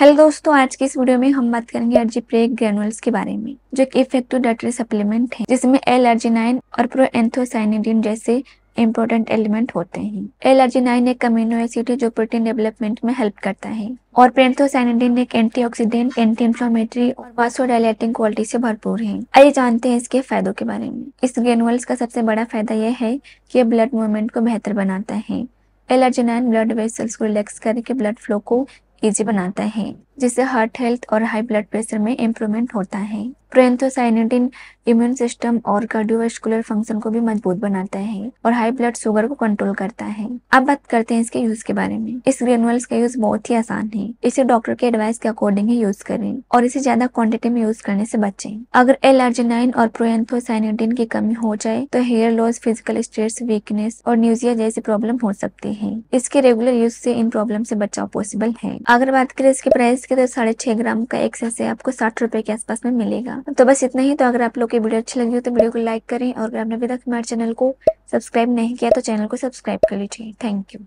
hello दोस्तों आज के इस वीडियो में हम बात करेंगे एलर्जी प्रेक ग्रेनुअल्स के बारे में जो एक इफेक्टिव डायटरी सप्लीमेंट है जिसमें एल नाइन और प्रो एंथोसाइनिडिन जैसे इम्पोर्टेंट एलिमेंट होते हैं एल नाइन एक अमीनो एसिड है जो प्रोटीन डेवलपमेंट में हेल्प करता है और प्रेंथोसाइनिडिन एक ऑक्सीडेंट एंटी इन्फ्लामेटरी और वासोडाइलेटिंग क्वालिटी से भरपूर है आइए जानते हैं इसके फायदों के बारे में इस ग्रेनुअल्स का सबसे बड़ा फायदा यह है कि यह ब्लड मूवमेंट को बेहतर बनाता है नाइन ब्लड वेसल्स को रिलैक्स करके ब्लड फ्लो को इजी बनाता है जिससे हार्ट हेल्थ और हाई ब्लड प्रेशर में इम्प्रूवमेंट होता है प्रोन्थोसाइनेटिन इम्यून सिस्टम और कार्डियोवास्कुलर फंक्शन को भी मजबूत बनाता है और हाई ब्लड शुगर को कंट्रोल करता है अब बात करते हैं इसके यूज के बारे में इस ग्रेनुअल्स का यूज बहुत ही आसान है इसे डॉक्टर के एडवाइस के अकॉर्डिंग ही यूज करें और इसे ज्यादा क्वांटिटी में यूज करने से बचे अगर एलर्जेनाइन और प्रोएंथोसाइनिटिन की कमी हो जाए तो hair loss physical stress weakness और न्यूजिया जैसी प्रॉब्लम हो सकती है इसके रेगुलर यूज से इन प्रॉब्लम से बचाव पॉसिबल है अगर बात करें इसके प्राइस इसके अंदर साढ़े छह ग्राम का एक है आपको साठ रुपए के आसपास में मिलेगा तो बस इतना ही तो अगर आप लोग की वीडियो अच्छी लगी हो तो वीडियो को लाइक करें और अगर आपने अभी तक हमारे चैनल को सब्सक्राइब नहीं किया तो चैनल को सब्सक्राइब कर लीजिए थैंक यू